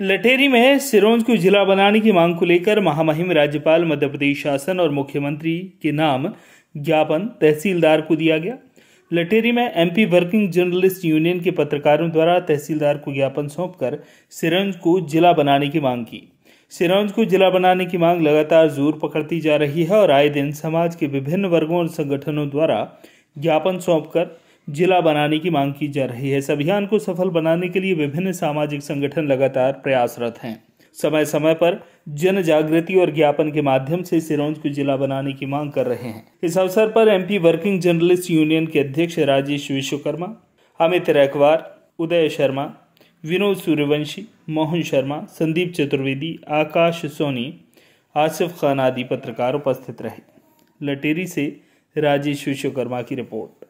लटेरी में सिरोंज को जिला बनाने की मांग को लेकर महामहिम राज्यपाल मध्य प्रदेश शासन और मुख्यमंत्री के नाम ज्ञापन तहसीलदार को दिया गया लटेरी में एमपी वर्किंग जर्नलिस्ट यूनियन के पत्रकारों द्वारा तहसीलदार को ज्ञापन सौंपकर सिरोंज को जिला बनाने की मांग की सिरंज को जिला बनाने की मांग लगातार जोर पकड़ती जा रही है और आए दिन समाज के विभिन्न वर्गों और संगठनों द्वारा ज्ञापन सौंपकर जिला बनाने की मांग की जा रही है इस अभियान को सफल बनाने के लिए विभिन्न सामाजिक संगठन लगातार प्रयासरत हैं समय समय पर जन जागृति और ज्ञापन के माध्यम से सिरोंज को जिला बनाने की मांग कर रहे हैं इस अवसर पर एमपी वर्किंग जर्नलिस्ट यूनियन के अध्यक्ष राजेश विश्वकर्मा अमित रैकवार उदय शर्मा विनोद सूर्यवंशी मोहन शर्मा संदीप चतुर्वेदी आकाश सोनी आसिफ खान आदि पत्रकार उपस्थित रहे लटेरी से राजेश विश्वकर्मा की रिपोर्ट